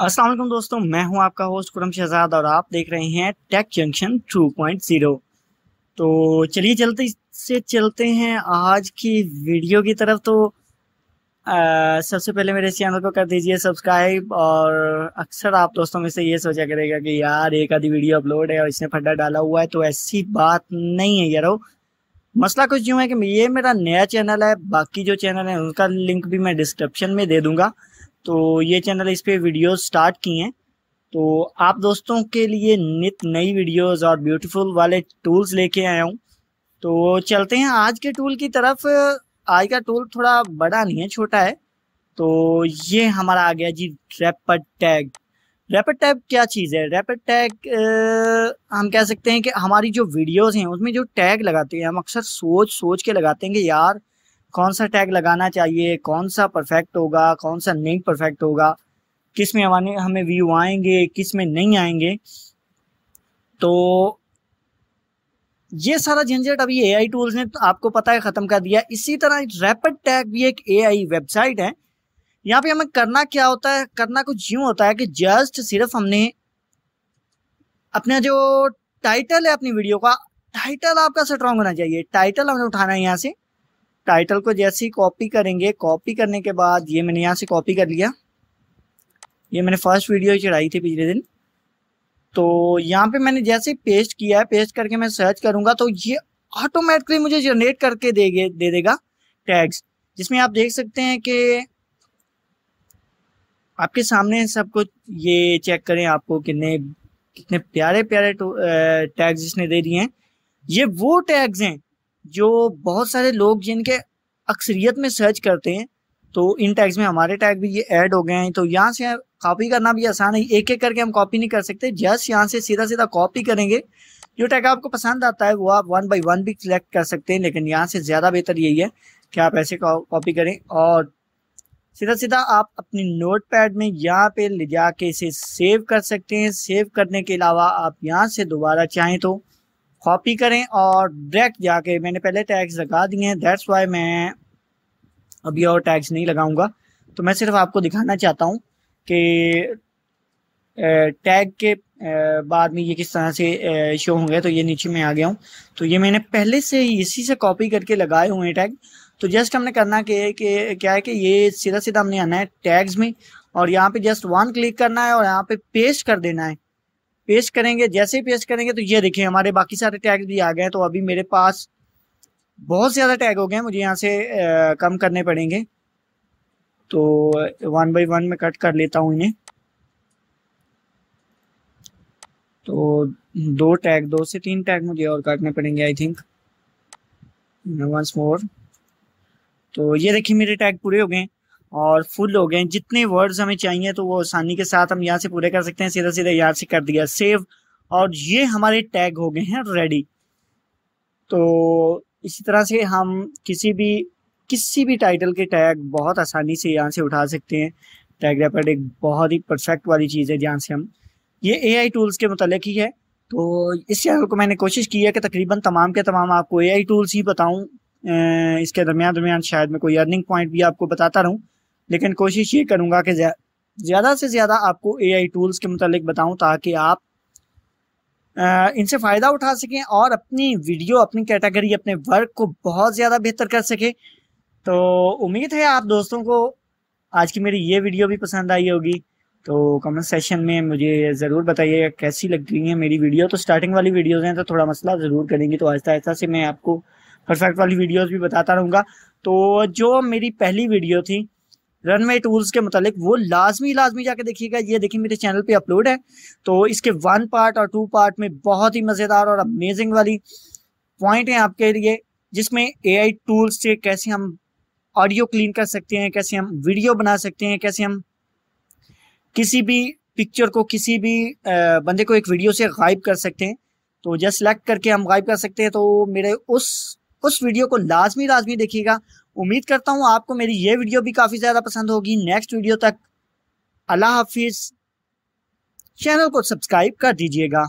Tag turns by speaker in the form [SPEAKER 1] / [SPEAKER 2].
[SPEAKER 1] असलम दोस्तों मैं हूं आपका होस्ट कुरम शहजाद और आप देख रहे हैं टेक जंक्शन 2.0 तो चलिए चलते से चलते हैं आज की वीडियो की तरफ तो आ, सबसे पहले मेरे चैनल को कर दीजिए सब्सक्राइब और अक्सर आप दोस्तों में से ये सोचा करेगा कि यार एक आधी वीडियो अपलोड है और इसने फड्डा डाला हुआ है तो ऐसी बात नहीं है यारो मसला कुछ यूँ है कि ये मेरा नया चैनल है बाकी जो चैनल है उनका लिंक भी मैं डिस्क्रिप्शन में दे दूंगा तो ये चैनल इस पर वीडियोस स्टार्ट किए हैं तो आप दोस्तों के लिए नित नई वीडियोस और ब्यूटीफुल वाले टूल्स लेके आया हूँ तो चलते हैं आज के टूल की तरफ आज का टूल थोड़ा बड़ा नहीं है छोटा है तो ये हमारा आ गया जी रैपिड टैग रैपिड टैग क्या चीज़ है रैपिड टैग हम कह सकते हैं कि हमारी जो वीडियोस हैं उसमें जो टैग लगाते हैं हम अक्सर सोच सोच के लगाते हैं कि यार कौन सा टैग लगाना चाहिए कौन सा परफेक्ट होगा कौन सा नहीं परफेक्ट होगा किस में हमारे हमें व्यू आएंगे किस में नहीं आएंगे तो ये सारा झंझट अभी एआई टूल्स ने आपको पता है ख़त्म कर दिया इसी तरह रैपिड टैग भी एक एआई वेबसाइट है यहाँ पे हमें करना क्या होता है करना कुछ यूँ होता है कि जस्ट सिर्फ हमने अपना जो टाइटल है अपनी वीडियो का टाइटल आपका स्ट्रांग होना चाहिए टाइटल हमने उठाना है यहाँ से टाइटल को जैसे ही कॉपी करेंगे कॉपी करने के बाद ये मैंने यहाँ से कॉपी कर लिया ये मैंने फर्स्ट वीडियो चढ़ाई थी पिछले दिन तो यहाँ पे मैंने जैसे पेस्ट किया है पेस्ट करके मैं सर्च करूंगा तो ये ऑटोमेटिकली मुझे जनरेट करके देगे दे देगा टैग्स जिसमें आप देख सकते हैं कि आपके सामने सब कुछ ये चेक करें आपको कितने कितने प्यारे प्यारे टैग्स इसने दे दिए हैं ये वो टैग्स हैं जो बहुत सारे लोग जिनके अक्सरियत में सर्च करते हैं तो इन टैग्स में हमारे टैग भी ये ऐड हो गए हैं तो यहाँ से कॉपी करना भी आसान है एक एक करके हम कॉपी नहीं कर सकते जस्ट यहाँ से सीधा सीधा कॉपी करेंगे जो टैग आपको पसंद आता है वो आप वन बाई वन भी सिलेक्ट कर सकते हैं लेकिन यहाँ से ज़्यादा बेहतर यही है कि आप ऐसे कॉपी करें और सीधा सीधा आप अपने नोट पैड में यहाँ पे ले जाके इसे सेव कर सकते हैं सेव करने के अलावा आप यहाँ से दोबारा चाहें तो कॉपी करें और डायरेक्ट जाके मैंने पहले टैग्स लगा दिए हैं दैट्स वाई मैं अभी और टैग्स नहीं लगाऊंगा तो मैं सिर्फ आपको दिखाना चाहता हूँ कि टैग के बाद में ये किस तरह से शो होंगे तो ये नीचे में आ गया हूँ तो ये मैंने पहले से इसी से कॉपी करके लगाए हुए हैं टैग तो जस्ट हमने करना के, के क्या है कि ये सीधा सीधा हमने आना है टैग्स में और यहाँ पे जस्ट वन क्लिक करना है और यहाँ पे पेस्ट कर देना है पेश करेंगे जैसे ही पेश करेंगे तो ये देखें हमारे बाकी सारे टैग भी आ गए तो अभी मेरे पास बहुत ज़्यादा टैग हो गए मुझे यहाँ से आ, कम करने पड़ेंगे तो वन बाई वन में कट कर लेता हूँ इन्हें तो दो टैग दो से तीन टैग मुझे और काटने पड़ेंगे आई थिंक वंस मोर तो ये देखिए मेरे टैग पूरे हो गए हैं और फुल हो गए जितने वर्ड्स हमें चाहिए तो वो आसानी के साथ हम यहाँ से पूरे कर सकते हैं सीधा सीधा यहाँ से कर दिया सेव और ये हमारे टैग हो गए हैं रेडी तो इसी तरह से हम किसी भी किसी भी टाइटल के टैग बहुत आसानी से यहाँ से उठा सकते हैं टैग रैपर एक बहुत ही परफेक्ट वाली चीज़ है जहाँ से हम ये ए टूल्स के मतलब ही है तो इस चैनल को मैंने कोशिश की है कि तकरीबन तमाम के तमाम आपको ए टूल्स ही बताऊं इसके दरमियान दरमियान शायद मैं कोई अर्निंग पॉइंट भी आपको बताता रहूँ लेकिन कोशिश ये करूँगा कि ज़्यादा से ज़्यादा आपको आई टूल्स के मतलब बताऊँ ताकि आप इनसे फ़ायदा उठा सकें और अपनी वीडियो अपनी कैटेगरी अपने वर्क को बहुत ज़्यादा बेहतर कर सकें तो उम्मीद है आप दोस्तों को आज की मेरी ये वीडियो भी पसंद आई होगी तो कमेंट सेशन में मुझे ज़रूर बताइए कैसी लग रही है मेरी वीडियो तो स्टार्टिंग वाली वीडियोज़ हैं तो थोड़ा मसला ज़रूर करेंगी तो आहिस्ता आहिस्ता से मैं आपको परफेक्ट वाली वीडियोज़ भी बताता रहूँगा तो जो मेरी पहली वीडियो थी रनवे टूल्स के मतलब वो लाजमी लाजमी जाके देखिएगा ये देखिए मेरे चैनल पे अपलोड है तो इसके वन पार्ट और टू पार्ट में बहुत ही मज़ेदार और अमेजिंग वाली पॉइंट है आपके लिए जिसमें ए टूल्स से कैसे हम ऑडियो क्लीन कर सकते हैं कैसे हम वीडियो बना सकते हैं कैसे हम किसी भी पिक्चर को किसी भी बंदे को एक वीडियो से गायब कर सकते हैं तो जस्ट सेलेक्ट करके हम गायब कर सकते हैं तो मेरे उस उस वीडियो को लाजमी लाजमी देखिएगा उम्मीद करता हूँ आपको मेरी ये वीडियो भी काफ़ी ज़्यादा पसंद होगी नेक्स्ट वीडियो तक अल्लाह हाफिज़ चैनल को सब्सक्राइब कर दीजिएगा